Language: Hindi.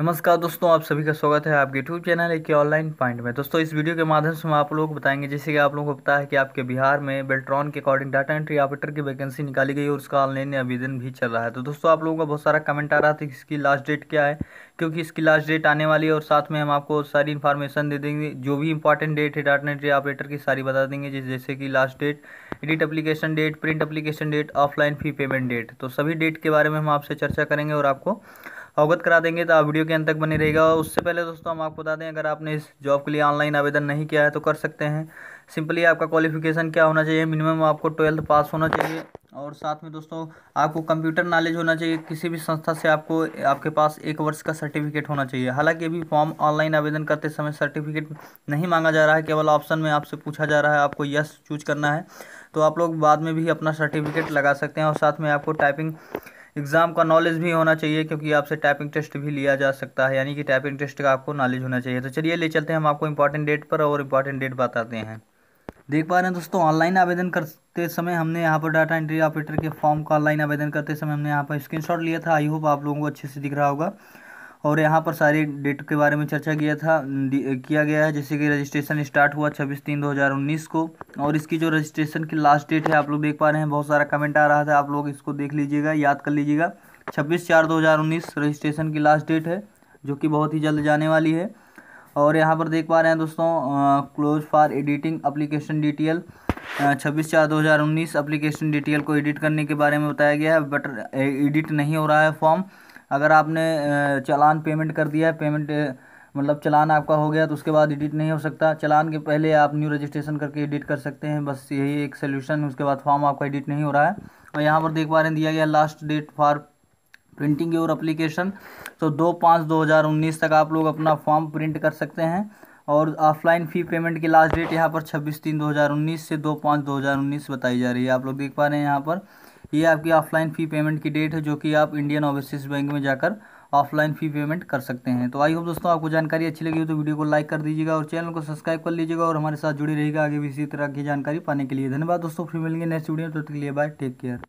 नमस्कार दोस्तों आप सभी का स्वागत है आपके यूट्यूब चैनल एक ऑनलाइन पॉइंट में दोस्तों इस वीडियो के माध्यम से हम आप लोगों को बताएंगे जैसे कि आप लोगों को पता है कि आपके बिहार में बेल्ट्रॉन के अकॉर्डिंग डाटा एंट्री ऑपरेटर की वैकेंसी निकाली गई और उसका ऑनलाइन आवेदन भी चल रहा है तो दोस्तों आप लोगों का बहुत सारा कमेंट आ रहा था कि इसकी लास्ट डेट क्या है क्योंकि इसकी लास्ट डेट आने वाली है और साथ में हम आपको सारी इन्फॉर्मेशन दे देंगे जो भी इंपॉर्टेंट डेट है डाटा एंट्री ऑपरेटर की सारी बता देंगे जैसे कि last date edit application date print application date offline fee payment date तो सभी डेट के बारे में हम आपसे चर्चा करेंगे और आपको अवगत करा देंगे तो आप वीडियो के अंत तक बनी रहेगा और उससे पहले दोस्तों हम आपको बता दें अगर आपने इस जॉब के लिए ऑनलाइन आवेदन नहीं किया है तो कर सकते हैं सिंपली आपका क्वालिफिकेशन क्या होना चाहिए मिनिमम आपको ट्वेल्थ पास होना चाहिए और साथ में दोस्तों आपको कंप्यूटर नॉलेज होना चाहिए किसी भी संस्था से आपको आपके पास एक वर्ष का सर्टिफिकेट होना चाहिए हालांकि अभी फॉर्म ऑनलाइन आवेदन करते समय सर्टिफिकेट नहीं मांगा जा रहा है केवल ऑप्शन में आपसे पूछा जा रहा है आपको यस चूज करना है तो आप लोग बाद में भी अपना सर्टिफिकेट लगा सकते हैं और साथ में आपको टाइपिंग एग्ज़ाम का नॉलेज भी होना चाहिए क्योंकि आपसे टाइपिंग टेस्ट भी लिया जा सकता है यानी कि टाइपिंग टेस्ट का आपको नॉलेज होना चाहिए तो चलिए ले चलते हैं हम आपको इंपॉर्टेंट डेट पर और इंपॉर्टेंट डेट बताते हैं देख पा रहे हैं दोस्तों ऑनलाइन आवेदन करते समय हमने यहाँ पर डाटा एंट्री ऑपरेटर के फॉर्म का ऑनलाइन आवेदन करते समय हमने यहाँ पर स्क्रीनशॉट लिया था आई होप आप लोगों को अच्छे से दिख रहा होगा और यहाँ पर सारी डेट के बारे में चर्चा किया था किया गया है जैसे कि रजिस्ट्रेशन स्टार्ट हुआ छब्बीस तीन दो हज़ार उन्नीस को और इसकी जो रजिस्ट्रेशन की लास्ट डेट है आप लोग देख पा रहे हैं बहुत सारा कमेंट आ रहा था आप लोग इसको देख लीजिएगा याद कर लीजिएगा छब्बीस चार दो हज़ार उन्नीस रजिस्ट्रेशन की लास्ट डेट है जो कि बहुत ही जल्द जाने वाली है और यहाँ पर देख पा रहे हैं दोस्तों close for editing application detail छब्बीस चार दो हज़ार उन्नीस अप्लीकेशन डिटेल को एडिट करने के बारे में बताया गया है बट एडिट नहीं हो रहा है फॉर्म अगर आपने चालान पेमेंट कर दिया है पेमेंट मतलब चलान आपका हो गया तो उसके बाद एडिट नहीं हो सकता चलान के पहले आप न्यू रजिस्ट्रेशन करके एडिट कर सकते हैं बस यही एक सोल्यूशन उसके बाद फॉर्म आपका एडिट नहीं हो रहा है और यहाँ पर देख पा रहे हैं दिया गया last date for printing your application तो दो पाँच दो हज़ार उन्नीस तक आप लोग अपना फॉर्म प्रिंट कर सकते हैं और ऑफलाइन फ़ी पेमेंट की लास्ट डेट यहाँ पर छब्बीस तीन दो हज़ार उन्नीस से दो पाँच दो हज़ार उन्नीस बताई जा रही है आप लोग देख पा रहे हैं यहाँ पर ये आपकी ऑफलाइन फ़ी पेमेंट की डेट है जो कि आप इंडियन ओवरसीज बैंक में जाकर ऑफलाइन फ़ी पेमेंट कर सकते हैं तो आई होप दोस्तों आपको जानकारी अच्छी लगी हो तो वीडियो को लाइक कर दीजिएगा और चैनल को सब्सक्राइब कर लीजिएगा और हमारे साथ जुड़ी रहेगा आगे भी इसी तरह की जानकारी पाने के लिए धन्यवाद दोस्तों फिर मिलेंगे नेक्स्ट वीडियो तो तक लिए बाय टेक केयर